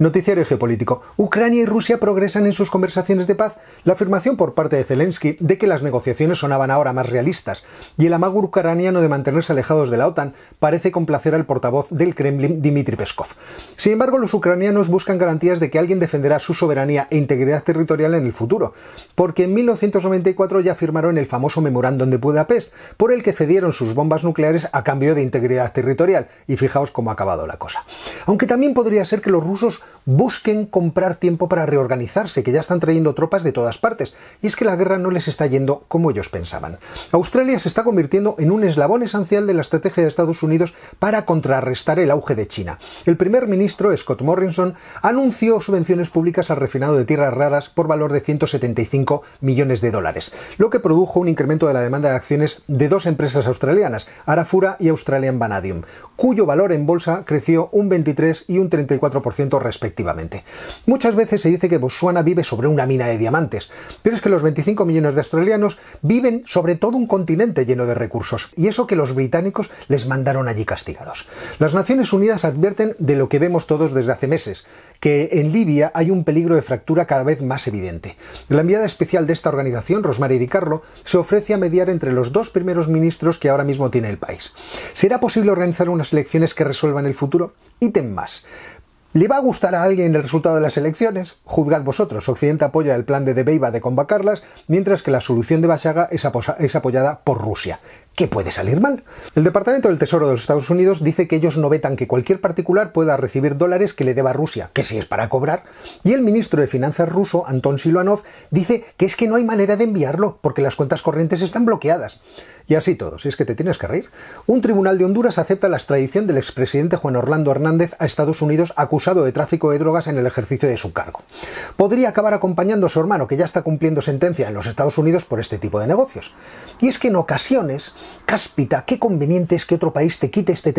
Noticiario geopolítico. Ucrania y Rusia progresan en sus conversaciones de paz. La afirmación por parte de Zelensky de que las negociaciones sonaban ahora más realistas y el amago ucraniano de mantenerse alejados de la OTAN parece complacer al portavoz del Kremlin, Dmitry Peskov. Sin embargo, los ucranianos buscan garantías de que alguien defenderá su soberanía e integridad territorial en el futuro, porque en 1994 ya firmaron el famoso memorándum de Budapest, por el que cedieron sus bombas nucleares a cambio de integridad territorial, y fijaos cómo ha acabado la cosa. Aunque también podría ser que los rusos busquen comprar tiempo para reorganizarse, que ya están trayendo tropas de todas partes. Y es que la guerra no les está yendo como ellos pensaban. Australia se está convirtiendo en un eslabón esencial de la estrategia de Estados Unidos para contrarrestar el auge de China. El primer ministro, Scott Morrison, anunció subvenciones públicas al refinado de tierras raras por valor de 175 millones de dólares, lo que produjo un incremento de la demanda de acciones de dos empresas australianas, Arafura y Australian Vanadium, cuyo valor en bolsa creció un 23 y un 34% respectivamente respectivamente. Muchas veces se dice que Botsuana vive sobre una mina de diamantes, pero es que los 25 millones de australianos viven sobre todo un continente lleno de recursos, y eso que los británicos les mandaron allí castigados. Las Naciones Unidas advierten de lo que vemos todos desde hace meses, que en Libia hay un peligro de fractura cada vez más evidente. La enviada especial de esta organización, Rosemary Di Carlo, se ofrece a mediar entre los dos primeros ministros que ahora mismo tiene el país. ¿Será posible organizar unas elecciones que resuelvan el futuro? Ítem más. ¿Le va a gustar a alguien el resultado de las elecciones? Juzgad vosotros. Occidente apoya el plan de Debeiba de convocarlas, mientras que la solución de Basaga es, apoyada por Rusia. ¿Qué puede salir mal? El Departamento del Tesoro de los Estados Unidos dice que ellos no vetan que cualquier particular pueda recibir dólares que le deba Rusia, que si es para cobrar, y el ministro de Finanzas ruso, Anton Siluanov, dice que es que no hay manera de enviarlo porque las cuentas corrientes están bloqueadas. Y así todo, si es que te tienes que reír. Un tribunal de Honduras acepta la extradición del expresidente Juan Orlando Hernández a Estados Unidos acusado de tráfico de drogas en el ejercicio de su cargo. Podría acabar acompañando a su hermano, que ya está cumpliendo sentencia en los Estados Unidos por este tipo de negocios. Y es que en ocasiones Cáspita, qué conveniente es que otro país te quite este,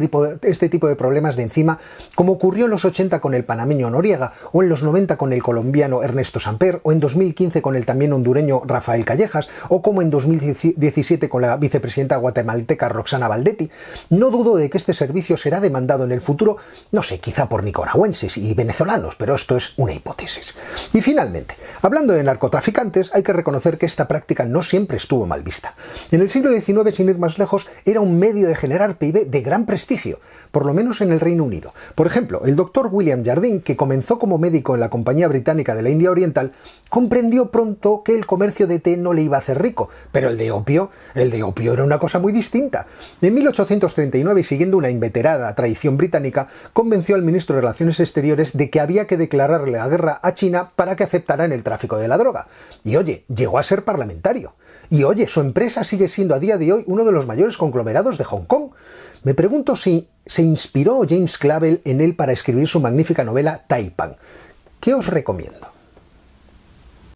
este tipo de, problemas de encima, como ocurrió en los 80 con el panameño Noriega, o en los 90 con el colombiano Ernesto Samper, o en 2015 con el también hondureño Rafael Callejas, o como en 2017 con la vicepresidenta guatemalteca Roxana Valdetti. No dudo de que este servicio será demandado en el futuro, no sé, quizá por nicaragüenses y venezolanos, pero esto es una hipótesis. Y finalmente, hablando de narcotraficantes, hay que reconocer que esta práctica no siempre estuvo mal vista. En el siglo XIX, sin más lejos, era un medio de generar PIB de gran prestigio, por lo menos en el Reino Unido. Por ejemplo, el doctor William Jardine, que comenzó como médico en la Compañía Británica de la India Oriental, comprendió pronto que el comercio de té no le iba a hacer rico, pero el de opio, el de opio era una cosa muy distinta. En 1839, siguiendo una inveterada tradición británica, convenció al ministro de Relaciones Exteriores de que había que declararle la guerra a China para que aceptaran el tráfico de la droga. Y oye, llegó a ser parlamentario. Y oye, su empresa sigue siendo a día de hoy uno de los mayores conglomerados de Hong Kong. Me pregunto si se inspiró James Clavell en él para escribir su magnífica novela Taipan. ¿Qué os recomiendo?